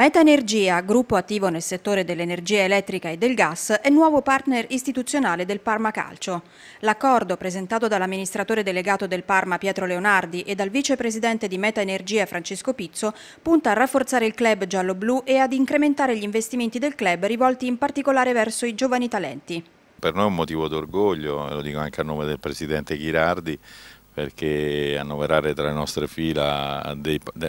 Metaenergia, gruppo attivo nel settore dell'energia elettrica e del gas, è nuovo partner istituzionale del Parma Calcio. L'accordo presentato dall'amministratore delegato del Parma Pietro Leonardi e dal vicepresidente di Metaenergia Francesco Pizzo punta a rafforzare il club giallo-blu e ad incrementare gli investimenti del club rivolti in particolare verso i giovani talenti per noi è un motivo d'orgoglio, lo dico anche a nome del Presidente Ghirardi, perché annoverare tra le nostre fila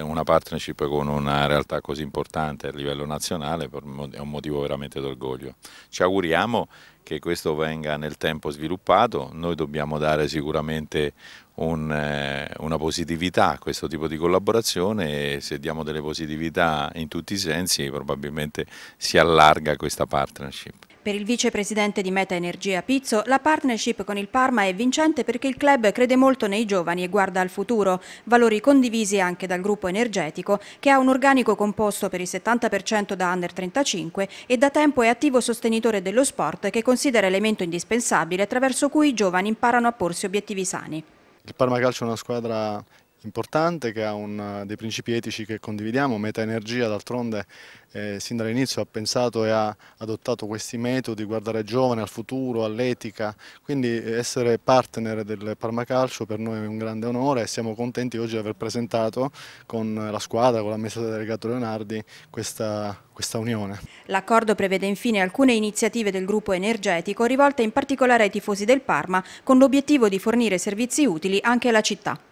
una partnership con una realtà così importante a livello nazionale è un motivo veramente d'orgoglio. Ci auguriamo che questo venga nel tempo sviluppato, noi dobbiamo dare sicuramente un, eh, una positività a questo tipo di collaborazione e se diamo delle positività in tutti i sensi probabilmente si allarga questa partnership. Per il vicepresidente di Meta Energia Pizzo, la partnership con il Parma è vincente perché il club crede molto nei giovani e guarda al futuro, valori condivisi anche dal gruppo energetico che ha un organico composto per il 70% da under 35 e da tempo è attivo sostenitore dello sport che considera elemento indispensabile attraverso cui i giovani imparano a porsi obiettivi sani. Il Parma Calcio è una squadra importante che ha un, dei principi etici che condividiamo, Meta Energia d'altronde eh, sin dall'inizio ha pensato e ha adottato questi metodi, guardare ai giovani, al futuro, all'etica, quindi eh, essere partner del Parmacalcio per noi è un grande onore e siamo contenti oggi di aver presentato con la squadra, con l'amministratore delegato Leonardi questa, questa unione. L'accordo prevede infine alcune iniziative del gruppo energetico rivolte in particolare ai tifosi del Parma con l'obiettivo di fornire servizi utili anche alla città.